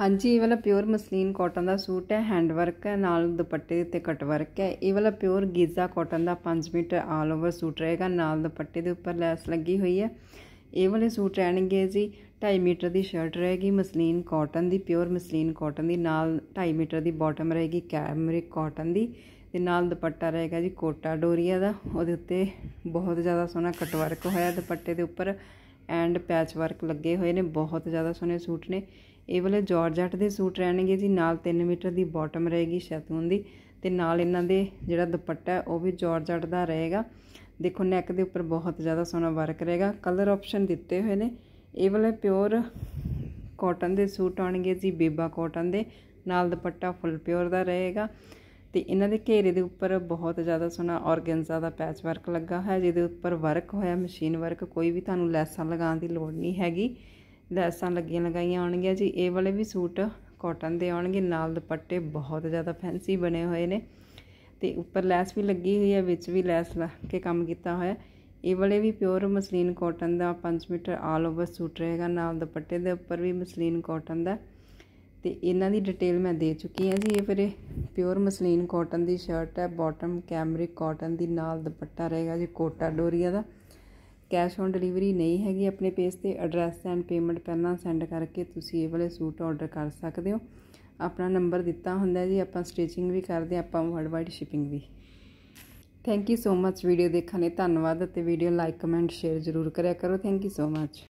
ਹਾਂਜੀ ਇਹ ਵਾਲਾ ਪਿਓਰ ਮਸਲੀਨ ਕਾਟਨ ਦਾ ਸੂਟ ਹੈ ਹੈਂਡ ਵਰਕ ਹੈ ਨਾਲ ਦੁਪੱਟੇ ਤੇ ਕਟ ਵਰਕ ਹੈ ਇਹ ਵਾਲਾ ਪਿਓਰ ਗੀਜ਼ਾ ਕਾਟਨ ਦਾ 5 ਮੀਟਰ ਆਲ ਓਵਰ ਸੂਟ ਰਹੇਗਾ ਨਾਲ ਦੁਪੱਟੇ ਦੇ ਉੱਪਰ ਲੈਸ ਲੱਗੀ ਹੋਈ ਹੈ ਇਹ ਵਾਲੇ ਸੂਟ ਰਹਿਣਗੇ ਜੀ 2.5 ਮੀਟਰ ਦੀ ਸ਼ਰਟ ਰਹੇਗੀ ਮਸਲੀਨ ਕਾਟਨ ਦੀ ਪਿਓਰ ਮਸਲੀਨ ਕਾਟਨ ਦੀ ਨਾਲ 2.5 ਮੀਟਰ ਦੀ ਬਾਟਮ ਰਹੇਗੀ ਕੈਮਰਿਕ ਕਾਟਨ ਦੀ ਤੇ ਨਾਲ ਦੁਪੱਟਾ ਰਹੇਗਾ ਜੀ ਕੋਟਾ ਡੋਰੀਆ ਦਾ ਉਹਦੇ ਉੱਤੇ ਬਹੁਤ ਜ਼ਿਆਦਾ ਸੋਹਣਾ ਕਟ ਵਰਕ ਹੋਇਆ ਦੁਪੱਟੇ ਦੇ ਉੱਪਰ ਐਂਡ ਪੈਚ ਵਰਕ ਲੱਗੇ ਹੋਏ ਨੇ ਬਹੁਤ ਜ਼ਿਆਦਾ ਸੋਹਣੇ ਸੂਟ ਨੇ ਇਹ ਵਾਲੇ ਜਾਰਜਟ ਦੇ ਸੂਟ ਰਹਿਣਗੇ ਜੀ ਨਾਲ 3 ਮੀਟਰ ਦੀ ਬਾਟਮ ਰਹੇਗੀ ਸ਼ੈਤੂਨ ਦੀ ਤੇ ਨਾਲ ਇਹਨਾਂ ਦੇ ਜਿਹੜਾ ਦੁਪੱਟਾ ਹੈ ਉਹ ਵੀ ਜਾਰਜਟ ਦਾ ਰਹੇਗਾ ਦੇਖੋ ਨੈਕ ਦੇ ਉੱਪਰ ਬਹੁਤ ਜ਼ਿਆਦਾ ਸੋਹਣਾ ਵਰਕ ਰਹੇਗਾ ਕਲਰ ਆਪਸ਼ਨ ਦਿੱਤੇ ਹੋਏ ਨੇ ਇਹ ਵਾਲੇ ਪਿਓਰ ਕਾਟਨ ਦੇ ਸੂਟ ਆਣਗੇ ਜੀ ਬੇਬਾ ਕਾਟਨ ਦੇ ਨਾਲ ਦੁਪੱਟਾ ਫੁੱਲ ਪਿਓਰ ਦਾ ਰਹੇਗਾ ਤੇ ਇਹਨਾਂ ਦੇ ਘੇਰੇ ਦੇ ਉੱਪਰ ਬਹੁਤ ਜ਼ਿਆਦਾ ਸੋਹਣਾ ਔਰਗੈਂਜ਼ਾ ਦਾ ਪੈਚ ਵਰਕ ਲੱਗਾ ਹੈ ਜਿਹਦੇ ਉੱਪਰ ਵਰਕ ਹੋਇਆ ਮਸ਼ੀਨ ਵਰਕ ਕੋਈ ਵੀ ਤੁਹਾਨੂੰ ਲੈਸਾਂ ਲਗਾਉਣ ਦੀ ਲੋੜ ਨਹੀਂ ਹੈਗੀ ਲੈਸਾਂ ਲੱਗੀਆਂ ਲਗਾਈਆਂ ਆਉਣਗੀਆਂ ਜੀ ਇਹ ਵਾਲੇ ਵੀ ਸੂਟ ਕਾਟਨ ਦੇ ਆਉਣਗੇ ਨਾਲ ਦੁਪੱਟੇ ਬਹੁਤ ਜ਼ਿਆਦਾ ਫੈਂਸੀ ਬਣੇ ਹੋਏ ਨੇ ਤੇ ਉੱਪਰ ਲੈਸ ਵੀ ਲੱਗੀ ਹੋਈ ਹੈ ਵਿੱਚ ਵੀ ਲੈਸ ਲਾ ਕੇ ਕੰਮ ਕੀਤਾ ਹੋਇਆ ਇਹ ਵਾਲੇ ਵੀ ਪਿਓਰ ਮਸਲੀਨ ਕਾਟਨ ਦਾ 5 ਮੀਟਰ ਆਲ ਓਵਰ ਸੂਟ ਰਹੇਗਾ ਨਾਲ ਦੁਪੱਟੇ ਦੇ ਉੱਪਰ ਵੀ ਮਸਲੀਨ ਕਾਟਨ ਦਾ ਤੇ ਇਹਨਾਂ ਦੀ ਡਿਟੇਲ ਮੈਂ ਦੇ ਚੁੱਕੀ ਹਾਂ ਜੀ ਇਹ ਫਿਰ ਪਿਓਰ ਮਸਲੀਨ ਕਾਟਨ ਦੀ ਸ਼ਰਟ ਹੈ ਬਾਟਮ ਕੈਮਰਿਕ ਕਾਟਨ ਦੀ ਨਾਲ ਦੁਪੱਟਾ ਰਹੇਗਾ ਜੀ ਕੋਟਾ ਡੋਰੀਆ ਦਾ ਕੈਸ਼ ਔਨ ਡਿਲੀਵਰੀ ਨਹੀਂ ਹੈਗੀ ਆਪਣੇ ਪੇਜ ਤੇ ਐਡਰੈਸ ਐਂਡ ਪੇਮੈਂਟ ਪਹਿਲਾਂ ਸੈਂਡ ਕਰਕੇ ਤੁਸੀਂ ਇਹ ਵਾਲੇ ਸੂਟ ਆਰਡਰ ਕਰ ਸਕਦੇ ਹੋ ਆਪਣਾ ਨੰਬਰ ਦਿੱਤਾ ਹੁੰਦਾ ਜੀ ਆਪਾਂ ਸਟਿਚਿੰਗ ਵੀ ਕਰਦੇ ਆਪਾਂ ਵਰਲਡ ਵਾਈਡ ਸ਼ਿਪਿੰਗ ਵੀ thank you so much video ਦੇਖਣ ਲਈ ਧੰਨਵਾਦ ਤੇ ਵੀਡੀਓ ਲਾਈਕ ਕਮੈਂਟ ਸ਼ੇਅਰ ਜ਼ਰੂਰ ਕਰਿਆ ਕਰੋ ਥੈਂਕ ਯੂ ਸੋ ਮੱਚ